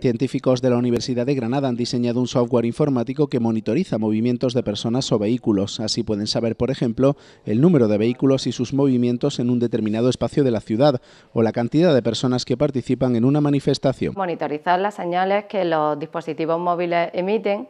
Científicos de la Universidad de Granada han diseñado un software informático que monitoriza movimientos de personas o vehículos. Así pueden saber, por ejemplo, el número de vehículos y sus movimientos en un determinado espacio de la ciudad o la cantidad de personas que participan en una manifestación. Monitorizar las señales que los dispositivos móviles emiten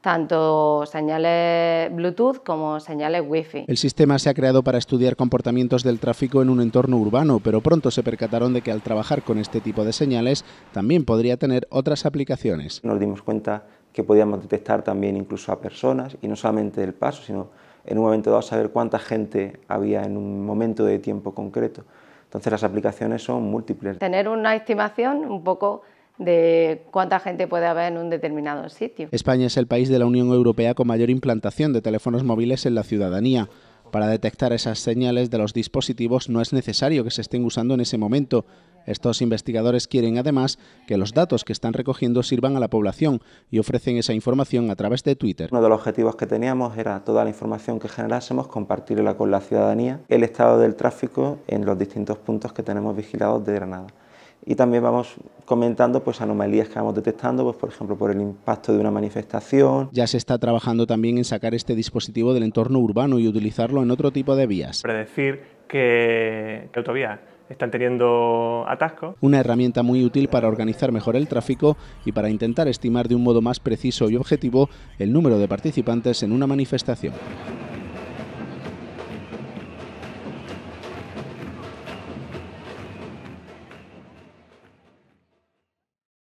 tanto señales Bluetooth como señales Wi-Fi. El sistema se ha creado para estudiar comportamientos del tráfico en un entorno urbano, pero pronto se percataron de que al trabajar con este tipo de señales también podría tener otras aplicaciones. Nos dimos cuenta que podíamos detectar también incluso a personas y no solamente el paso, sino en un momento dado saber cuánta gente había en un momento de tiempo concreto. Entonces las aplicaciones son múltiples. Tener una estimación un poco de cuánta gente puede haber en un determinado sitio. España es el país de la Unión Europea con mayor implantación de teléfonos móviles en la ciudadanía. Para detectar esas señales de los dispositivos no es necesario que se estén usando en ese momento. Estos investigadores quieren además que los datos que están recogiendo sirvan a la población y ofrecen esa información a través de Twitter. Uno de los objetivos que teníamos era toda la información que generásemos compartirla con la ciudadanía, el estado del tráfico en los distintos puntos que tenemos vigilados de Granada y también vamos comentando pues anomalías que vamos detectando, pues por ejemplo por el impacto de una manifestación. Ya se está trabajando también en sacar este dispositivo del entorno urbano y utilizarlo en otro tipo de vías. Predecir que, que autovías están teniendo atascos. Una herramienta muy útil para organizar mejor el tráfico y para intentar estimar de un modo más preciso y objetivo el número de participantes en una manifestación.